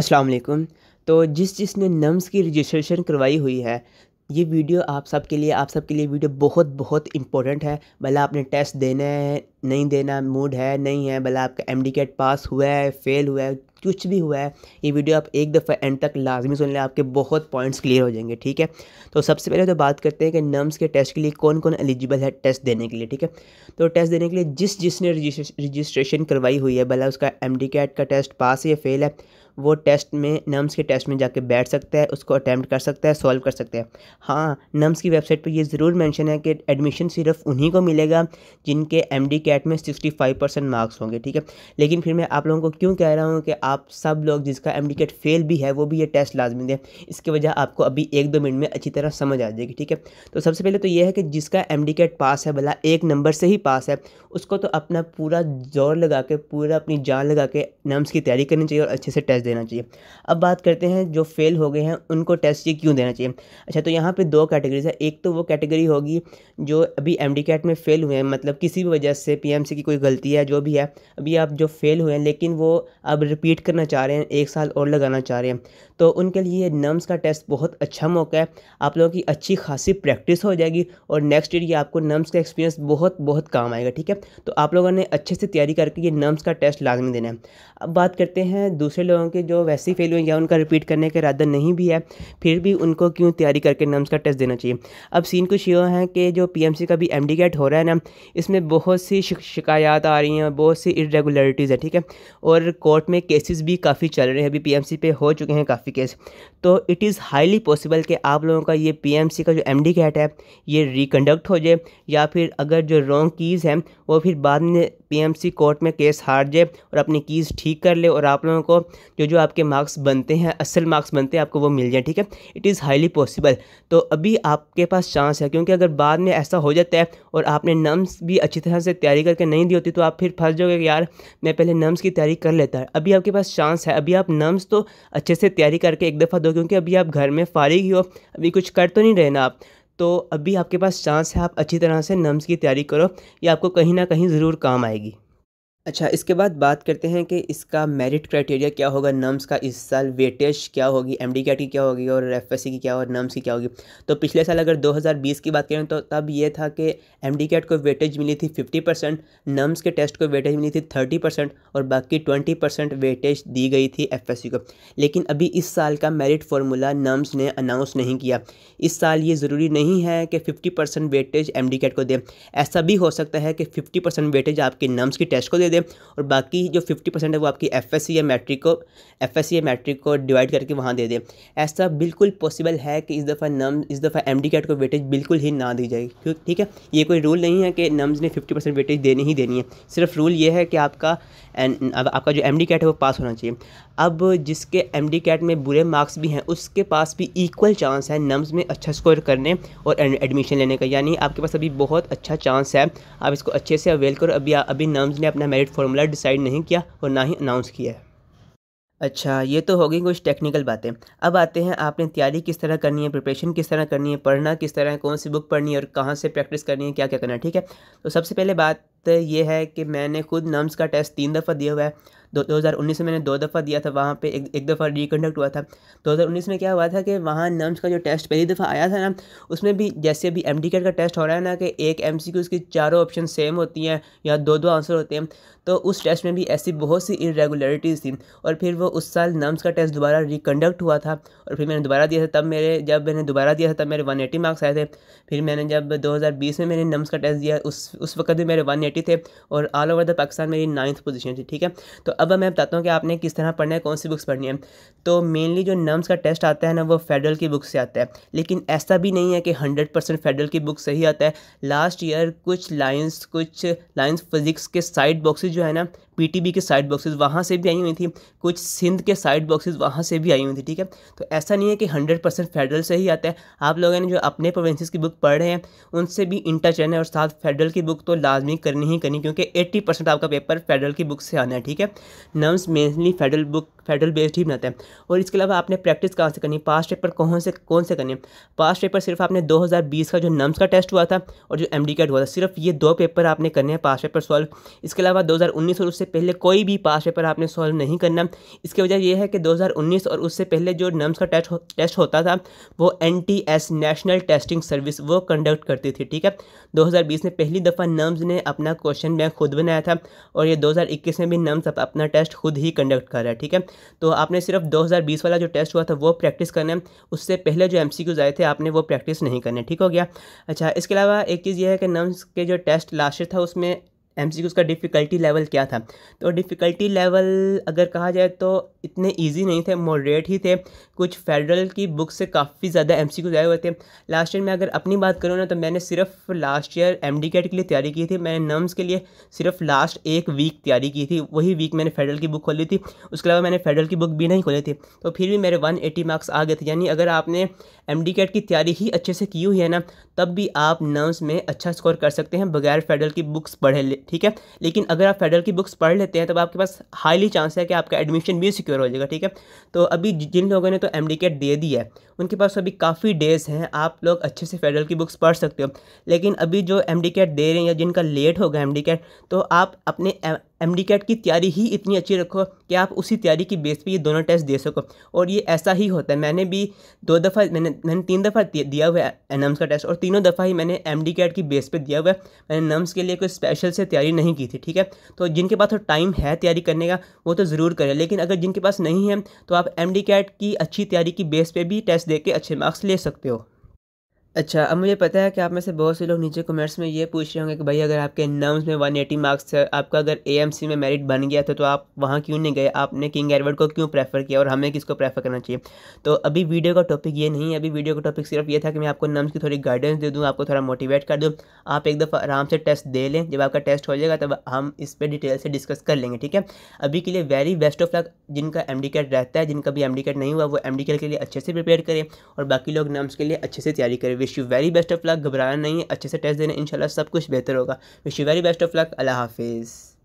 अस्सलाम वालेकुम तो जिस जिसने नम्स की रजिस्ट्रेशन करवाई हुई है ये वीडियो आप सब के लिए आप सब के लिए वीडियो बहुत बहुत इंपॉर्टेंट है भला आपने टेस्ट देना है नहीं देना मूड है नहीं है भला आपका एम डी कैट पास हुआ है फेल हुआ है कुछ भी हुआ है ये वीडियो आप एक दफ़ा एंड तक लाजमी सुन लें आपके बहुत पॉइंट्स क्लियर हो जाएंगे ठीक है तो सबसे पहले तो बात करते हैं कि नम्स के टेस्ट के लिए कौन कौन एलिजिबल है टेस्ट देने के लिए ठीक है तो टेस्ट देने के लिए जिस जिसने रजिस्ट्रेशन करवाई हुई है भला उसका एम डी कैट का टेस्ट पास या फेल है वो टेस्ट में नम्स के टेस्ट में जाके बैठ सकता है उसको अटैम्प्ट कर सकता है सॉल्व कर सकता है हाँ नम्स की वेबसाइट पर ये ज़रूर मेंशन है कि एडमिशन सिर्फ उन्हीं को मिलेगा जिनके एम डी कैट में सिक्सटी फाइव परसेंट मार्क्स होंगे ठीक है लेकिन फिर मैं आप लोगों को क्यों कह रहा हूँ कि आप सब लोग जिसका एम डी कैट फेल भी है वो भी ये टेस्ट लाजमी दें इसकी वजह आपको अभी एक दो मिनट में अच्छी तरह समझ आ जाएगी ठीक है तो सबसे पहले तो ये है कि जिसका एम डी कैट पास है भला एक नंबर से ही पास है उसको तो अपना पूरा जोर लगा के पूरा अपनी जान लगा के नम्स की तैयारी करनी चाहिए और अच्छे से टेस्ट देना चाहिए अब बात करते हैं जो फेल हो गए हैं उनको टेस्ट ये क्यों देना चाहिए अच्छा तो यहाँ पे दो कैटेगरीज है एक तो वो कैटेगरी होगी जो अभी एम कैट में फ़ेल हुए हैं मतलब किसी भी वजह से पी की कोई गलती है जो भी है अभी आप जो फ़ेल हुए हैं लेकिन वो अब रिपीट करना चाह रहे हैं एक साल और लगाना चाह रहे हैं तो उनके लिए नम्स का टेस्ट बहुत अच्छा मौका है आप लोगों की अच्छी खासी प्रैक्टिस हो जाएगी और नेक्स्ट ईयर ये आपको नम्स का एक्सपीरियंस बहुत बहुत काम आएगा ठीक है तो आप लोगों ने अच्छे से तैयारी करके ये नम्स का टेस्ट लाजमी देना है अब बात करते हैं दूसरे लोगों के के जो वैसे ही फेल हुए या उनका रिपीट करने का इरादा नहीं भी है फिर भी उनको क्यों तैयारी करके नम्स का टेस्ट देना चाहिए अब सीन कुछ ये है कि जो पी का भी एम हो रहा है ना इसमें बहुत सी शिकायत आ रही हैं बहुत सी इरेगुलरिटीज़ हैं ठीक है और कोर्ट में केसेस भी काफ़ी चल रहे हैं अभी पी पे हो चुके हैं काफ़ी केस तो इट इज़ हाईली पॉसिबल कि आप लोगों का ये पी का जो एम है ये रिकंडक्ट हो जाए या फिर अगर जो रॉन्ग कीज़ हैं वो फिर बाद में पीएमसी कोर्ट में केस हार जाए और अपनी कीज़ ठीक कर ले और आप लोगों को जो जो आपके मार्क्स बनते हैं असल मार्क्स बनते हैं आपको वो मिल जाए ठीक है इट इज़ हाईली पॉसिबल तो अभी आपके पास चांस है क्योंकि अगर बाद में ऐसा हो जाता है और आपने नम्स भी अच्छी तरह से तैयारी करके नहीं दी होती तो आप फिर फंस जाओगे यार मैं पहले नम्स की तैयारी कर लेता है अभी आपके पास चांस है अभी आप नम्स तो अच्छे से तैयारी करके एक दफ़ा दो क्योंकि अभी आप घर में फारिग ही हो अभी कुछ कर तो नहीं रहे ना आप तो अभी आपके पास चांस है आप अच्छी तरह से नम्स की तैयारी करो ये आपको कहीं ना कहीं ज़रूर काम आएगी अच्छा इसके बाद बात करते हैं कि इसका मेरिट क्राइटेरिया क्या होगा नम्स का इस साल वेटेज क्या होगी एम डी की क्या होगी और एफ एस सी की क्या और नम्स की क्या होगी तो पिछले साल अगर 2020 की बात करें तो तब ये था कि एम डी को वेटेज मिली थी 50 परसेंट नम्स के टेस्ट को वेटेज मिली थी 30 परसेंट और बाकी 20 परसेंट वेटेज दी गई थी एफ एस सी को लेकिन अभी इस साल का मेरिट फार्मूला नम्स ने अनाउंस नहीं किया इस साल ये ज़रूरी नहीं है कि फिफ्टी परसेंट वेटेज एम को दे ऐसा भी हो सकता है कि फिफ्टी परसेंट वेटेज आपके नम्स की टेस्ट को दे दे से और बाकी जो फिफ्टी परसेंट है वो आपकी एफ एस सी या मैट्रिक को एफ एस सी या मैट्रिक को डिवाइड करके वहाँ दे दें ऐसा बिल्कुल पॉसिबल है कि इस दफ़ा नम इस दफ़ा एम डी कैट को वेटेज बिल्कुल ही ना दी जाएगी क्योंकि ठीक है ये कोई रूल नहीं है कि नम्स ने फिफ्टी परसेंट वेटेज देनी ही देनी है सिर्फ रूल ये है कि आपका अब आपका जो एम डी कैट है वो पास होना चाहिए अब जिसके एम डी कैट में बुरे मार्क्स भी हैं उसके पास भी इक्वल चांस है नम्स में अच्छा स्कोर करने और एडमिशन लेने का यानी आपके पास अभी बहुत अच्छा चांस है आप इसको अच्छे से अवेल करो अभी अभी नम्स ने अपना मेरिट एग्जैक्ट फार्मूला डिसाइड नहीं किया और ना ही अनाउंस किया है अच्छा ये तो होगी कुछ टेक्निकल बातें अब आते हैं आपने तैयारी किस तरह करनी है प्रिपरेशन किस तरह करनी है पढ़ना किस तरह है कौन सी बुक पढ़नी है और कहाँ से प्रैक्टिस करनी है क्या क्या करना है ठीक है तो सबसे पहले बात ये है कि मैंने खुद नम्स का टेस्ट तीन दफ़ा दिया हुआ है दो दो में मैंने दो दफ़ा दिया था वहाँ पे एक एक दफ़ा रिकंडक्ट हुआ था 2019 में क्या हुआ था कि वहाँ नम्स का जो टेस्ट पहली दफ़ा आया था ना उसमें भी जैसे अभी एम डी का टेस्ट हो रहा है ना कि एक एम सी उसकी चारों ऑप्शन सेम होती हैं या दो दो आंसर होते हैं तो उस टेस्ट में भी ऐसी बहुत सी इरेगुलरिटीज़ थी और फिर वो उस साल नम्स का टेस्ट दोबारा रिकंडक्ट हुआ था और फिर मैंने दोबारा दिया था तब मेरे जब मैंने दोबारा दिया था तब मेरे एटी मार्क्स आए थे फिर मैंने जब बीस में मैंने नम्स का टेस्ट दिया उस उस वक्त भी मेरे एटी थे और ऑल ओवर द पाकिस्तान मेरी नाइन्थ पोजीशन थी ठीक है तो अब मैं बताता हूँ कि आपने किस तरह पढ़ना है कौन सी बुक्स पढ़नी है तो मेनली जो नम्स का टेस्ट आता है ना वो फेडरल की बुक से आता है लेकिन ऐसा भी नहीं है कि हंड्रेड परसेंट फेडरल की बुक सही आता है लास्ट ईयर कुछ लाइन्स कुछ लाइन्स फिजिक्स के साइड बॉक्सेज जो है ना पीटीबी के साइड बॉक्सेस वहाँ से भी आई हुई थी कुछ सिंध के साइड बॉक्सेस वहाँ से भी आई हुई थी ठीक है तो ऐसा नहीं है कि हंड्रेड परसेंट फेडरल से ही आता है आप लोगों ने जो अपने प्रोविंसेस की बुक पढ़ रहे हैं उनसे भी इन टच रहना है और साथ फेडरल की बुक तो लाजमी करनी ही करनी क्योंकि एट्टी आपका पेपर फेडरल की बुक से आना है ठीक है NUMS mainly federal book federal based ही बनाता है और इसके अलावा आपने प्रैक्टिस कहाँ से करनी है पास्ट पेपर कौन से कौन से करने पास्ट पेपर सिर्फ आपने 2020 का जो नम्स का टेस्ट हुआ था और जो एम डी हुआ था सिर्फ ये दो पेपर आपने करने हैं पास्ट पेपर सॉल्व इसके अलावा उन्नीस और उससे पहले कोई भी पास्ट पेपर आपने सॉल्व नहीं करना इसकी वजह यह है कि उन्नीस और उससे पहले जो नम्स का टेस्ट टेस्ट होता था वो एन नेशनल टेस्टिंग सर्विस वो कंडक्ट करती थी ठीक है 2020 में पहली दफ़ा नम्स ने अपना क्वेश्चन बैंक खुद बनाया था और ये 2021 में भी नम्स अपना टेस्ट खुद ही कंडक्ट कर रहा है ठीक है तो आपने सिर्फ 2020 वाला जो टेस्ट हुआ था वो प्रैक्टिस करना है उससे पहले जो एम आए थे आपने वो प्रैक्टिस नहीं करने ठीक हो गया अच्छा इसके अलावा एक चीज़ यह है कि नम्स के जो टेस्ट लास्ट था उसमें एम सी उसका डिफ़िकल्टी लेवल क्या था तो डिफ़िकल्टी लेवल अगर कहा जाए तो इतने ईजी नहीं थे मॉडरेट ही थे कुछ फेडरल की बुक से काफ़ी ज़्यादा एम सी आए हुए थे लास्ट ईयर में अगर अपनी बात करूँ ना तो मैंने सिर्फ last year M D CAT के लिए तैयारी की थी मैंने नर्म्स के लिए सिर्फ लास्ट एक वीक तैयारी की थी वही वीक मैंने फेडरल की बुक खोली थी उसके अलावा मैंने फेडरल की बुक भी नहीं खोली थी तो फिर भी मेरे वन एटी मार्क्स आ गए थे यानी अगर आपने एम डी कैट की तैयारी ही अच्छे से की हुई है ना तब भी आप नर्म्स में अच्छा स्कोर कर सकते हैं बगैर फेडरल की बुक्स पढ़े ठीक है लेकिन अगर आप फेडरल की बुक्स पढ़ लेते हैं तब आपके पास हाईली चांस है कि आपका एडमिशन भी सिक्योर हो जाएगा ठीक है तो अभी जिन लोगों ने तो एम दे दिया है उनके पास अभी काफ़ी डेज हैं आप लोग अच्छे से फेडरल की बुक्स पढ़ सकते हो लेकिन अभी जो एम दे रहे हैं या जिनका लेट होगा एम तो आप अपने एम डी कैट की तैयारी ही इतनी अच्छी रखो कि आप उसी तैयारी की बेस पे ये दोनों टेस्ट दे सको और ये ऐसा ही होता है मैंने भी दो दफ़ा मैंने मैंने तीन दफ़ा दिया हुआ है नम्स का टेस्ट और तीनों दफ़ा ही मैंने एम डी कैट की बेस पे दिया हुआ है मैंने नम्स के लिए कोई स्पेशल से तैयारी नहीं की थी ठीक है तो जिनके पास टाइम है तैयारी करने का वो तो ज़रूर करें लेकिन अगर जिनके पास नहीं है तो आप एम डी कैट की अच्छी तैयारी की बेस पर भी टेस्ट दे के अच्छे मार्क्स ले सकते हो अच्छा अब मुझे पता है कि आप में से बहुत से लोग नीचे कमेंट्स में ये पूछ रहे होंगे कि भाई अगर आपके नम्स में वन एटी मार्क्स है आपका अगर सी में मेरिट बन गया था तो आप वहाँ क्यों नहीं गए आपने किंग एडवर्ड को क्यों प्रेफर किया और हमें किसको प्रेफर करना चाहिए तो अभी वीडियो का टॉपिक ये नहीं है अभी वीडियो का टॉपिक सिर्फ ये था कि मैं आपको नम्स की थोड़ी गाइडेंस दे दूँ आपको थोड़ा मोटिवेट कर दूँ आप एक दफ़ा आराम से टेस्ट दे लें जब आपका टेस्ट हो जाएगा तब हम इस पर डिटेल से डिस्कस कर लेंगे ठीक है अभी के लिए वेरी बेस्ट ऑफ लक जिनका एम रहता है जिनका भी एम नहीं हुआ वो एम के लिए अच्छे से प्रिपेयर करें और बाकी लोग नम्स के लिए अच्छे से तैयारी करें wish you very best of luck घबराना नहीं है अच्छे से टेस्ट देने इंशाल्लाह सब कुछ बेहतर होगा wish you very best of luck अल्लाह हाफिज़